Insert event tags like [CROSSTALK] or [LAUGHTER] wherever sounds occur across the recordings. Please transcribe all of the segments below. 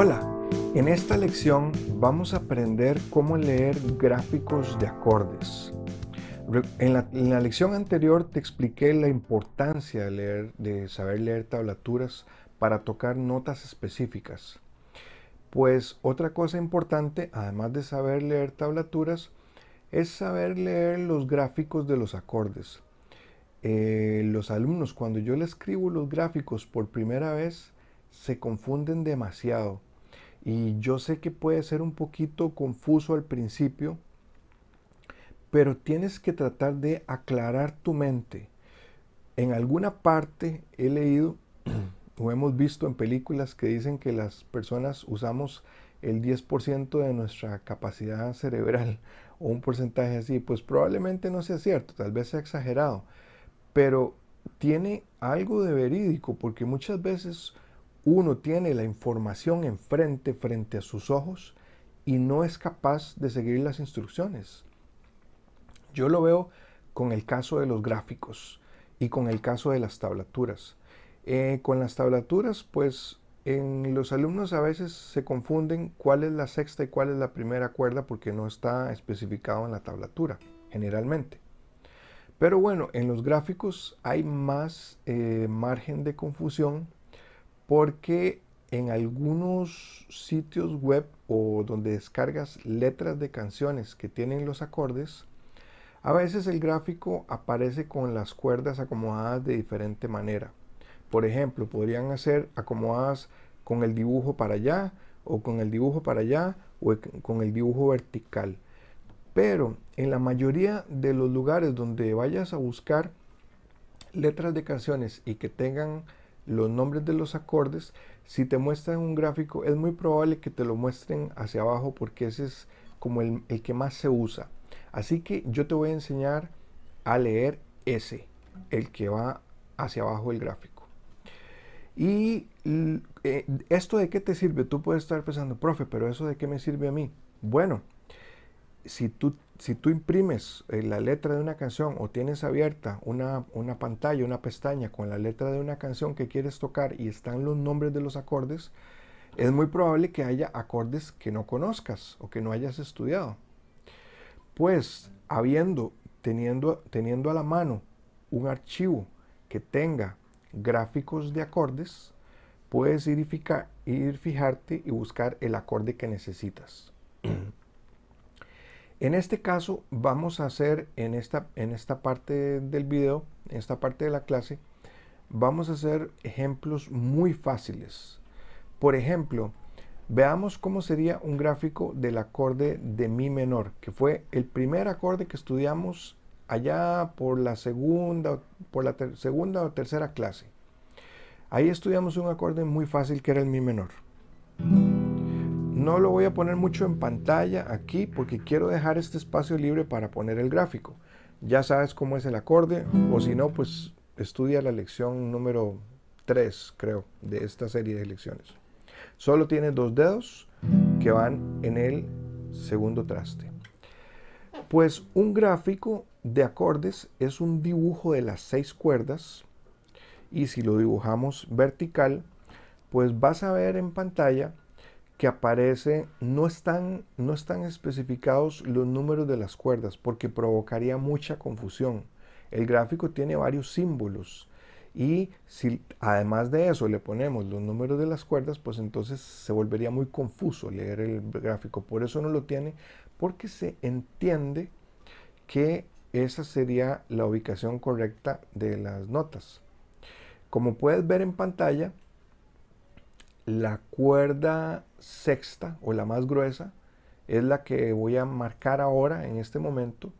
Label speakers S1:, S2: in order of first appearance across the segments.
S1: Hola, en esta lección vamos a aprender cómo leer gráficos de acordes. En la, lección anterior te expliqué la importancia de, leer, de saber leer tablaturas para tocar notas específicas. Pues otra cosa importante, además de saber leer tablaturas, es saber leer los gráficos de los acordes. Eh, los alumnos, cuando yo les escribo los gráficos por primera vez, se confunden demasiado y yo sé que puede ser un poquito confuso al principio, pero tienes que tratar de aclarar tu mente. En alguna parte he leído [CLEARS THROAT] o hemos visto en películas que dicen que las personas usamos el 10% de nuestra capacidad cerebral o un porcentaje así, pues probablemente no sea cierto, tal vez sea exagerado, pero tiene algo de verídico porque muchas veces uno tiene la información enfrente, frente a sus ojos, y no es capaz de seguir las instrucciones. Yo lo veo con el caso de los gráficos y con el caso de las tablaturas. Eh, con las tablaturas, pues en los alumnos a veces se confunden cuál es la sexta y cuál es la primera cuerda porque no está especificado en la tablatura, generalmente. Pero bueno, en los gráficos hay más eh, margen de confusión porque en algunos sitios web o donde descargas letras de canciones que tienen los acordes, a veces el gráfico aparece con las cuerdas acomodadas de diferente manera. Por ejemplo, podrían hacer acomodadas con el dibujo para allá o con el dibujo para allá o e-, con el dibujo vertical. Pero en la mayoría de los lugares donde vayas a buscar letras de canciones y que tengan los nombres de los acordes, si te muestran un gráfico es muy probable que te lo muestren hacia abajo porque ese es como el, que más se usa. Así que yo te voy a enseñar a leer ese, el que va hacia abajo el gráfico. Y eh, esto de qué te sirve, tú puedes estar pensando, profe, pero eso de qué me sirve a mí. Bueno, si tú si tú imprimes eh, la letra de una canción o tienes abierta una, una, pantalla, una pestaña con la letra de una canción que quieres tocar y están los nombres de los acordes, es muy probable que haya acordes que no conozcas o que no hayas estudiado. Pues habiendo, teniendo, teniendo a la mano un archivo que tenga gráficos de acordes, puedes ir, ir fijarte y buscar el acorde que necesitas. [CLEARS THROAT] En este caso vamos a hacer en esta, en esta parte del video, en esta parte de la clase, vamos a hacer ejemplos muy fáciles. Por ejemplo, veamos cómo sería un gráfico del acorde de mi menor, que fue el primer acorde que estudiamos allá por la segunda, por la segunda o tercera clase. Ahí estudiamos un acorde muy fácil que era el mi menor. No lo voy a poner mucho en pantalla aquí porque quiero dejar este espacio libre para poner el gráfico. Ya sabes cómo es el acorde o si no, pues estudia la lección número 3, creo, de esta serie de lecciones. Solo tiene dos dedos que van en el segundo traste. Pues un gráfico de acordes es un dibujo de las seis cuerdas y si lo dibujamos vertical, pues vas a ver en pantalla que aparece, no están, no están especificados los números de las cuerdas porque provocaría mucha confusión. El gráfico tiene varios símbolos y si además de eso le ponemos los números de las cuerdas, pues entonces se volvería muy confuso leer el gráfico. Por eso no lo tiene, porque se entiende que esa sería la ubicación correcta de las notas. Como puedes ver en pantalla, la cuerda sexta o la más gruesa es la que voy a marcar ahora en este momento,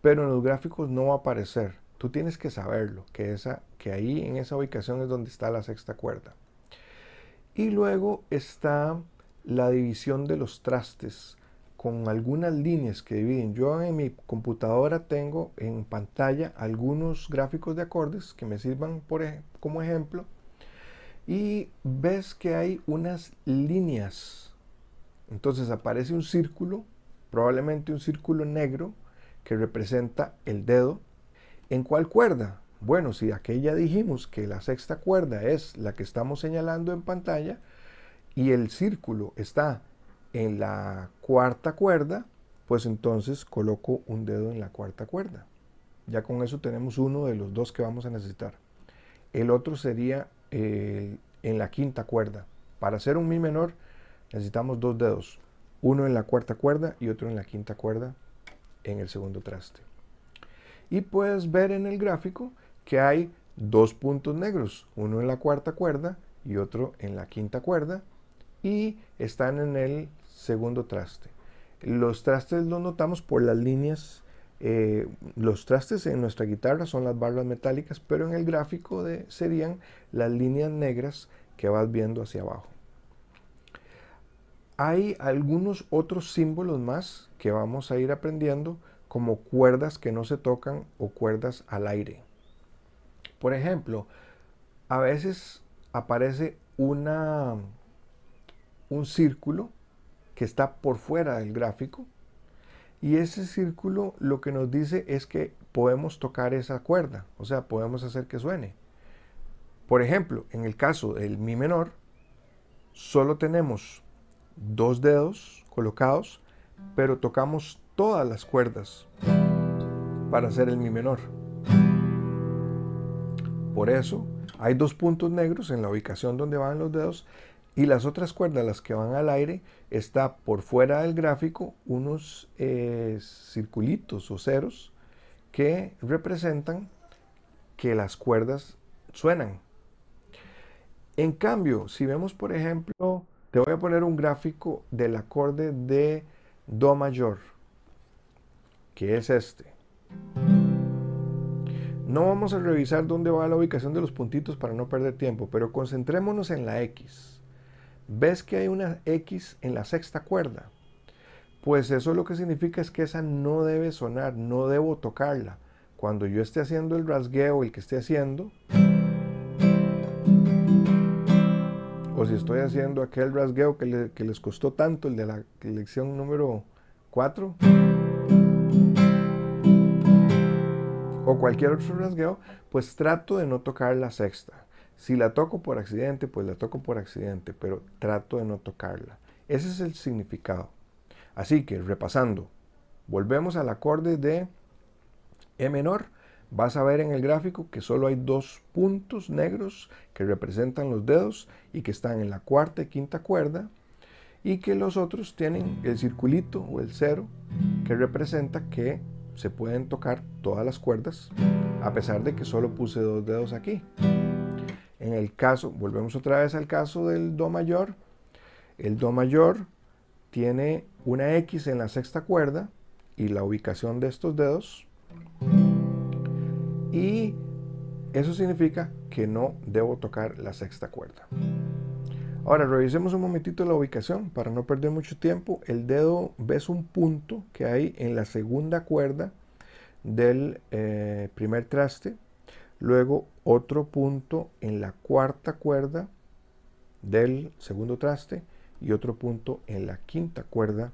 S1: pero en los gráficos no va a aparecer. Tú tienes que saberlo, que, esa, que ahí en esa ubicación es donde está la sexta cuerda. Y luego está la división de los trastes con algunas líneas que dividen. Yo en mi computadora tengo en pantalla algunos gráficos de acordes que me sirvan por, como ejemplo y ves que hay unas líneas. Entonces aparece un círculo, probablemente un círculo negro que representa el dedo. ¿En cuál cuerda? Bueno, si aquella dijimos que la sexta cuerda es la que estamos señalando en pantalla y el círculo está en la cuarta cuerda, pues entonces coloco un dedo en la cuarta cuerda. Ya con eso tenemos uno de los dos que vamos a necesitar. El otro sería en la quinta cuerda. Para hacer un mi menor necesitamos dos dedos, uno en la cuarta cuerda y otro en la quinta cuerda en el segundo traste. Y puedes ver en el gráfico que hay dos puntos negros, uno en la cuarta cuerda y otro en la quinta cuerda y están en el segundo traste. Los trastes los notamos por las líneas eh, los trastes en nuestra guitarra son las barras metálicas, pero en el gráfico serían las líneas negras que vas viendo hacia abajo. Hay algunos otros símbolos más que vamos a ir aprendiendo, como cuerdas que no se tocan o cuerdas al aire. Por ejemplo, a veces aparece un círculo que está por fuera del gráfico y ese círculo lo que nos dice es que podemos tocar esa cuerda, o sea, podemos hacer que suene. Por ejemplo, en el caso del mi menor, solo tenemos dos dedos colocados, pero tocamos todas las cuerdas para hacer el mi menor. Por eso hay dos puntos negros en la ubicación donde van los dedos y las otras cuerdas, las que van al aire, está por fuera del gráfico unos eh, circulitos o ceros que representan que las cuerdas suenan. En cambio, si vemos por ejemplo, te voy a poner un gráfico del acorde de Do mayor, que es este. No vamos a revisar dónde va la ubicación de los puntitos para no perder tiempo, pero concentrémonos en la X. ¿Ves que hay una X en la sexta cuerda? Pues eso lo que significa es que esa no debe sonar, no debo tocarla. Cuando yo esté haciendo el rasgueo, el que esté haciendo, o si estoy haciendo aquel rasgueo que, les costó tanto, el de la lección número 4, o cualquier otro rasgueo, pues trato de no tocar la sexta. Si la toco por accidente, pues la toco por accidente, pero trato de no tocarla. Ese es el significado. Así que, repasando, volvemos al acorde de E menor. Vas a ver en el gráfico que solo hay dos puntos negros que representan los dedos y que están en la cuarta y quinta cuerda y que los otros tienen el circulito o el cero que representa que se pueden tocar todas las cuerdas a pesar de que solo puse dos dedos aquí. En el caso, volvemos otra vez al caso del Do mayor. El Do mayor tiene una X en la sexta cuerda y la ubicación de estos dedos. Y eso significa que no debo tocar la sexta cuerda. Ahora revisemos un momentito la ubicación para no perder mucho tiempo. El dedo ves un punto que hay en la segunda cuerda del eh, primer traste Luego otro punto en la cuarta cuerda del segundo traste y otro punto en la quinta cuerda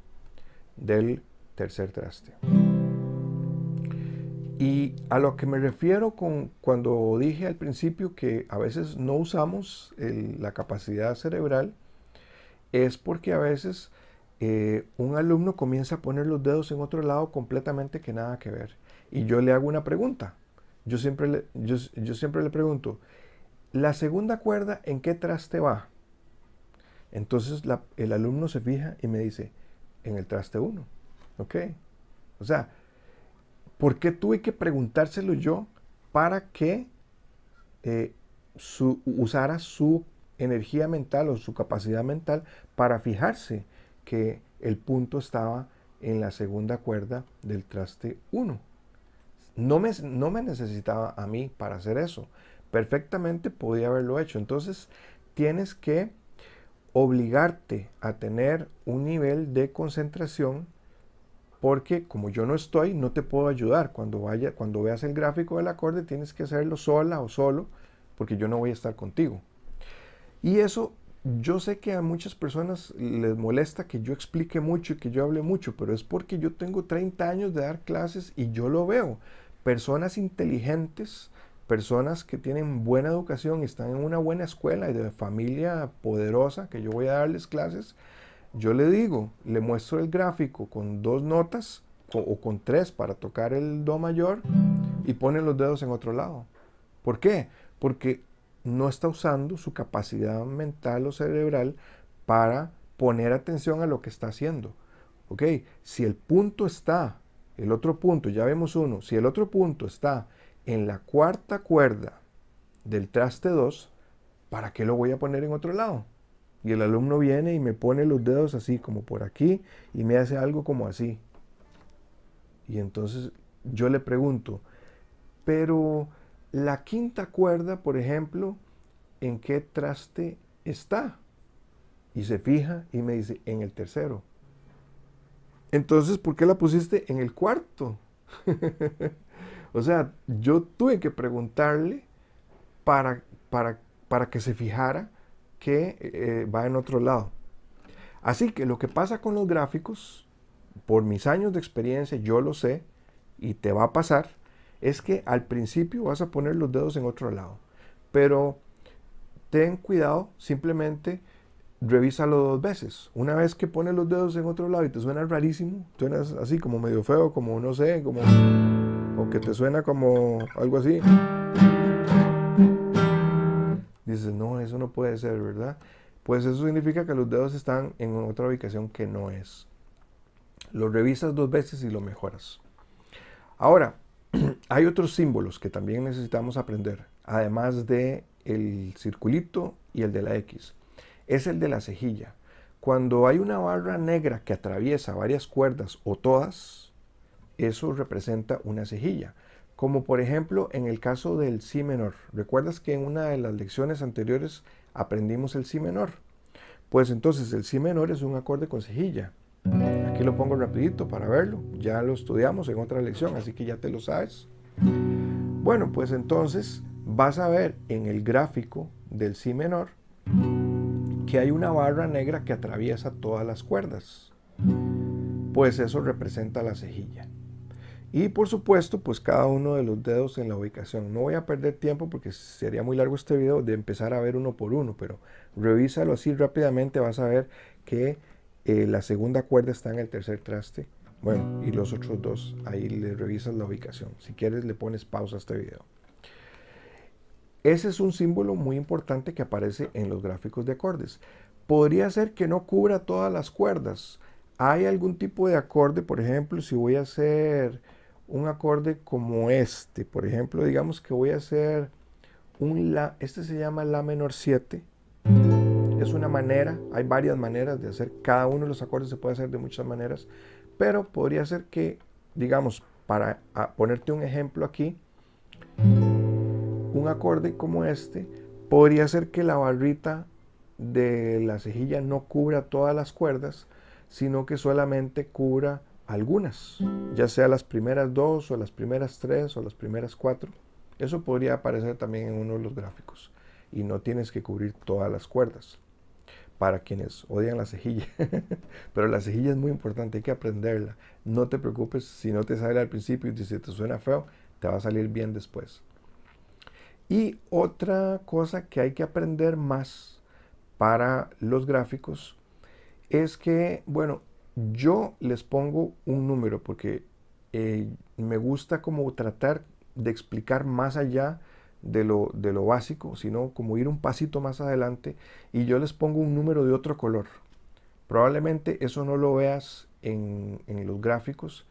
S1: del tercer traste. Y a lo que me refiero cuando dije al principio que a veces no usamos la capacidad cerebral, es porque a veces eh, un alumno comienza a poner los dedos en otro lado completamente que nada que ver. Y yo le hago una pregunta, yo siempre le, yo, siempre le pregunto, ¿la segunda cuerda en qué traste va? Entonces el alumno se fija y me dice, en el traste 1. ¿Ok? O sea, ¿por qué tuve que preguntárselo yo para que eh, usara su energía mental o su capacidad mental para fijarse que el punto estaba en la segunda cuerda del traste 1? no me, necesitaba a mí para hacer eso. Perfectamente podía haberlo hecho. Entonces tienes que obligarte a tener un nivel de concentración porque como yo no estoy, no te puedo ayudar. Cuando, vaya, cuando veas el gráfico del acorde tienes que hacerlo sola o solo porque yo no voy a estar contigo. Y eso yo sé que a muchas personas les molesta que yo explique mucho y que yo hable mucho, pero es porque yo tengo 30 años de dar clases y yo lo veo personas inteligentes, personas que tienen buena educación, están en una buena escuela y de familia poderosa, que yo voy a darles clases, yo le digo, le muestro el gráfico con dos notas o, con tres para tocar el do mayor y pone los dedos en otro lado. ¿Por qué? Porque no está usando su capacidad mental o cerebral para poner atención a lo que está haciendo. ¿Ok? Si el punto está el otro punto, ya vemos uno, si el otro punto está en la cuarta cuerda del traste 2, ¿para qué lo voy a poner en otro lado? Y el alumno viene y me pone los dedos así, como por aquí, y me hace algo como así. Y entonces yo le pregunto, pero la quinta cuerda, por ejemplo, ¿en qué traste está? Y se fija y me dice, en el tercero. Entonces, ¿por qué la pusiste en el cuarto? [LAUGHS] o sea, yo tuve que preguntarle para, para, para que se fijara que eh, va en otro lado. Así que lo que pasa con los gráficos, por mis años de experiencia, yo lo sé, y te va a pasar, es que al principio vas a poner los dedos en otro lado. Pero ten cuidado simplemente revísalo dos veces. Una vez que pones los dedos en otro lado y te suena rarísimo, suenas así como medio feo, como no sé, como o que te suena como algo así. Dices, no, eso no puede ser, ¿verdad? Pues eso significa que los dedos están en otra ubicación que no es. Lo revisas dos veces y lo mejoras. Ahora, [CLEARS THROAT] hay otros símbolos que también necesitamos aprender, además de el circulito y el de la X es el de la cejilla. Cuando hay una barra negra que atraviesa varias cuerdas o todas, eso representa una cejilla. Como por ejemplo en el caso del si menor. ¿Recuerdas que en una de las lecciones anteriores aprendimos el si menor? Pues entonces el si menor es un acorde con cejilla. Aquí lo pongo rapidito para verlo. Ya lo estudiamos en otra lección, así que ya te lo sabes. Bueno, pues entonces vas a ver en el gráfico del si menor hay una barra negra que atraviesa todas las cuerdas. Pues eso representa la cejilla. Y por supuesto, pues cada uno de los dedos en la ubicación. No voy a perder tiempo porque sería muy largo este video de empezar a ver uno por uno, pero revísalo así rápidamente, vas a ver que eh, la segunda cuerda está en el tercer traste. Bueno, y los otros dos, ahí le revisas la ubicación. Si quieres le pones pausa a este video. Ese es un símbolo muy importante que aparece en los gráficos de acordes. Podría ser que no cubra todas las cuerdas. Hay algún tipo de acorde, por ejemplo, si voy a hacer un acorde como este, por ejemplo, digamos que voy a hacer un la, este se llama la menor 7. Es una manera, hay varias maneras de hacer, cada uno de los acordes se puede hacer de muchas maneras, pero podría ser que, digamos, para ponerte un ejemplo aquí, un acorde como este podría ser que la barrita de la cejilla no cubra todas las cuerdas, sino que solamente cubra algunas, ya sea las primeras dos o las primeras tres o las primeras cuatro. Eso podría aparecer también en uno de los gráficos y no tienes que cubrir todas las cuerdas. Para quienes odian la cejilla, [LAUGHS] pero la cejilla es muy importante, hay que aprenderla. No te preocupes si no te sale al principio y si te suena feo, te va a salir bien después. Y otra cosa que hay que aprender más para los gráficos es que, bueno, yo les pongo un número porque eh, me gusta como tratar de explicar más allá de lo, de lo básico, sino como ir un pasito más adelante y yo les pongo un número de otro color. Probablemente eso no lo veas en, los gráficos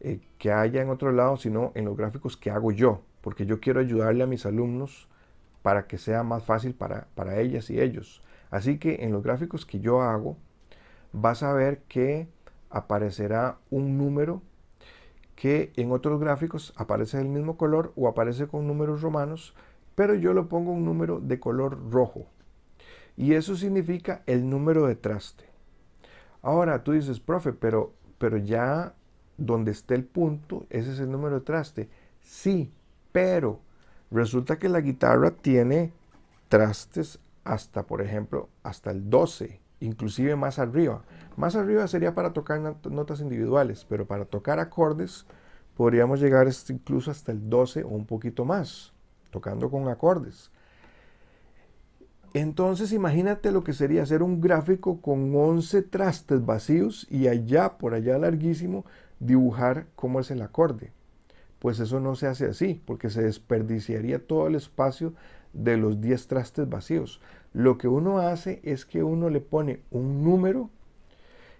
S1: eh, que haya en otro lado, sino en los gráficos que hago yo porque yo quiero ayudarle a mis alumnos para que sea más fácil para, ellas y ellos. Así que en los gráficos que yo hago, vas a ver que aparecerá un número que en otros gráficos aparece del mismo color o aparece con números romanos, pero yo le pongo un número de color rojo. Y eso significa el número de traste. Ahora tú dices, profe, pero, pero ya donde esté el punto, ese es el número de traste. Sí, pero resulta que la guitarra tiene trastes hasta, por ejemplo, hasta el 12, inclusive más arriba. Más arriba sería para tocar notas individuales, pero para tocar acordes podríamos llegar incluso hasta el 12 o un poquito más, tocando con acordes. Entonces imagínate lo que sería hacer un gráfico con 11 trastes vacíos y allá, por allá larguísimo, dibujar cómo es el acorde pues eso no se hace así, porque se desperdiciaría todo el espacio de los 10 trastes vacíos. Lo que uno hace es que uno le pone un número,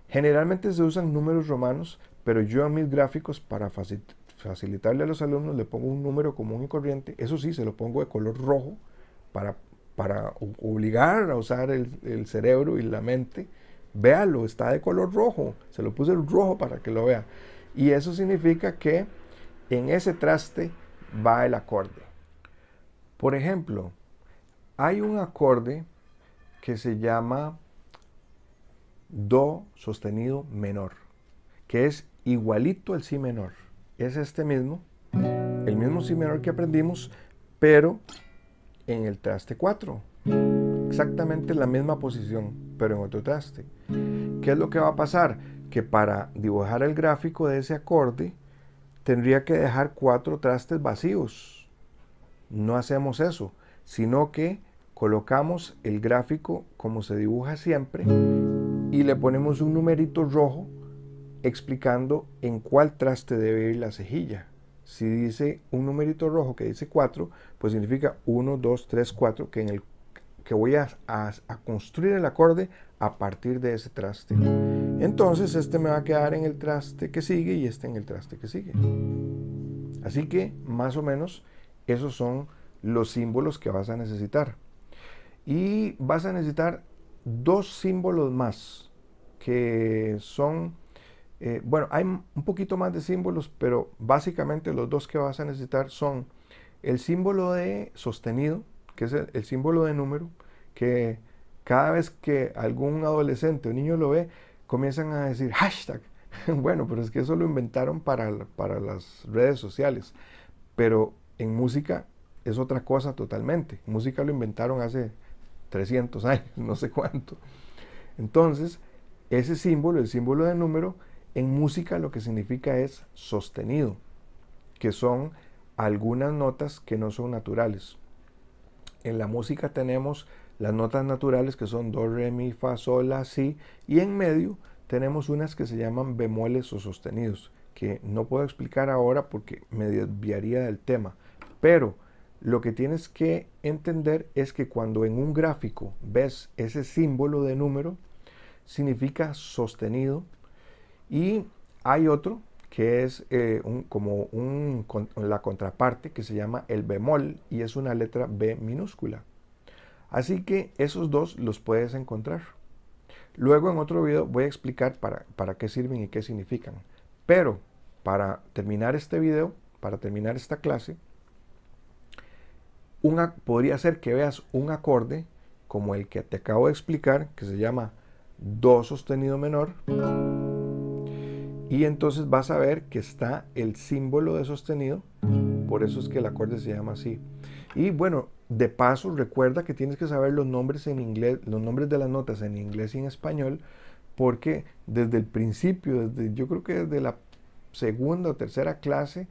S1: generalmente se usan números romanos, pero yo a mis gráficos para facilitarle a los alumnos le pongo un número común y corriente, eso sí, se lo pongo de color rojo para, para obligar a usar el, el cerebro y la mente. Véalo, está de color rojo, se lo puse rojo para que lo vea. Y eso significa que en ese traste va el acorde. Por ejemplo, hay un acorde que se llama Do sostenido menor, que es igualito al Si menor. Es este mismo, el mismo Si menor que aprendimos, pero en el traste 4. Exactamente la misma posición, pero en otro traste. ¿Qué es lo que va a pasar? Que para dibujar el gráfico de ese acorde, tendría que dejar cuatro trastes vacíos. No hacemos eso, sino que colocamos el gráfico como se dibuja siempre y le ponemos un numerito rojo explicando en cuál traste debe ir la cejilla. Si dice un numerito rojo que dice 4, pues significa 1, 2, 3, 4, que, en el, que voy a construir el acorde a partir de ese traste. Entonces este me va a quedar en el traste que sigue y este en el traste que sigue. Así que más o menos esos son los símbolos que vas a necesitar. Y vas a necesitar dos símbolos más que son, eh, bueno, hay un poquito más de símbolos, pero básicamente los dos que vas a necesitar son el símbolo de sostenido, que es el símbolo de número, que cada vez que algún adolescente o niño lo ve, comienzan a decir hashtag. [LAUGHS] Bueno, pero es que eso lo inventaron para, para las redes sociales. Pero en música es otra cosa totalmente. Música lo inventaron hace 300 años, [LAUGHS] no sé cuánto. Entonces, ese símbolo, el símbolo de número, en música lo que significa es sostenido, que son algunas notas que no son naturales. En la música tenemos las notas naturales que son do, re, mi, fa, sol, la, si y en medio tenemos unas que se llaman bemoles o sostenidos que no puedo explicar ahora porque me desviaría del tema pero lo que tienes que entender es que cuando en un gráfico ves ese símbolo de número significa sostenido y hay otro que es eh, como la contraparte que se llama el bemol y es una letra B minúscula. Así que esos dos los puedes encontrar. Luego en otro video voy a explicar para, qué sirven y qué significan. Pero para terminar este video, para terminar esta clase, una, podría ser que veas un acorde como el que te acabo de explicar, que se llama Do sostenido menor. Y entonces vas a ver que está el símbolo de sostenido, por eso es que el acorde se llama así. Y bueno, de paso, recuerda que tienes que saber los nombres en inglés, los nombres de las notas en inglés y en español, porque desde el principio, desde, yo creo que desde la segunda o tercera clase,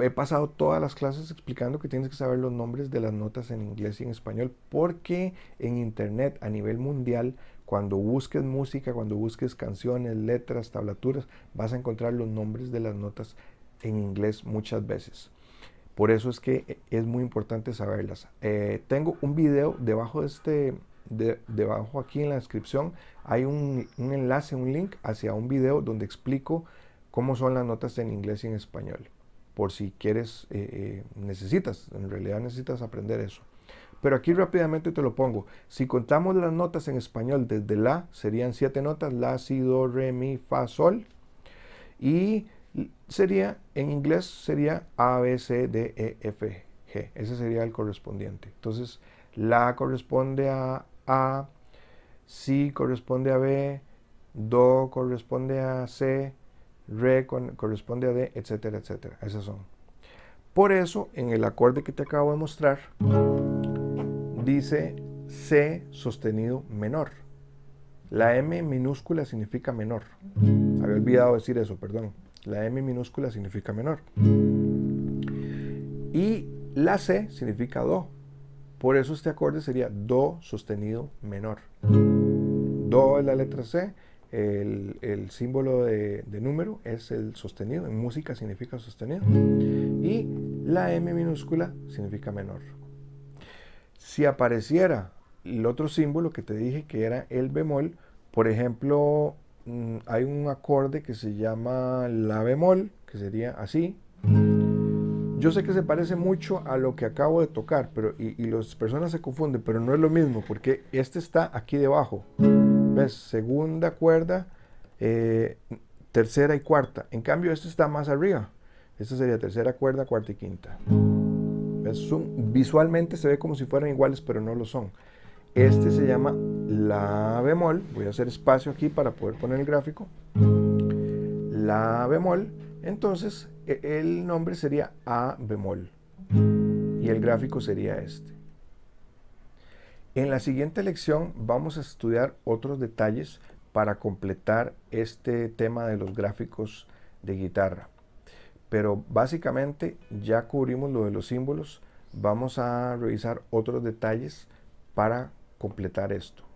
S1: he pasado todas las clases explicando que tienes que saber los nombres de las notas en inglés y en español, porque en internet a nivel mundial, cuando busques música, cuando busques canciones, letras, tablaturas, vas a encontrar los nombres de las notas en inglés muchas veces. Por eso es que eh, es muy importante saberlas. Eh, tengo un video debajo de este, debajo aquí en la descripción, hay un, enlace, un link hacia un video donde explico cómo son las notas en inglés y en español. Por si quieres, eh, necesitas, en realidad necesitas aprender eso. Pero aquí rápidamente te lo pongo. Si contamos las notas en español desde la, serían siete notas, la, si, do, re, mi, fa, sol. Y sería, en inglés sería A, B, C, D, E, F, G. Ese sería el correspondiente. Entonces, la corresponde a A, Si corresponde a B, Do corresponde a C, Re corresponde a D, etcétera, etcétera. Esas son. Por eso, en el acorde que te acabo de mostrar, dice C sostenido menor. La M minúscula significa menor. Había olvidado decir eso, perdón. La M minúscula significa menor. Y la C significa Do. Por eso este acorde sería Do sostenido menor. Do es la letra C, el, símbolo de, de, número es el sostenido, en música significa sostenido. Y la M minúscula significa menor. Si apareciera el otro símbolo que te dije que era el bemol, por ejemplo, Mm, hay un acorde que se llama la bemol, que sería así. Yo sé que se parece mucho a lo que acabo de tocar, pero y, las personas se confunden, pero no es lo mismo, porque este está aquí debajo. ¿Ves? Segunda cuerda, eh, tercera y cuarta. En cambio, este está más arriba. Esta sería tercera cuerda, cuarta y quinta. visualmente se ve como si fueran iguales, pero no lo son. Este se llama la bemol, voy a hacer espacio aquí para poder poner el gráfico, la bemol, entonces e, el nombre sería A bemol y el gráfico sería este. En la siguiente lección vamos a estudiar otros detalles para completar este tema de los gráficos de guitarra. Pero básicamente ya cubrimos lo de los símbolos, vamos a revisar otros detalles para completar esto.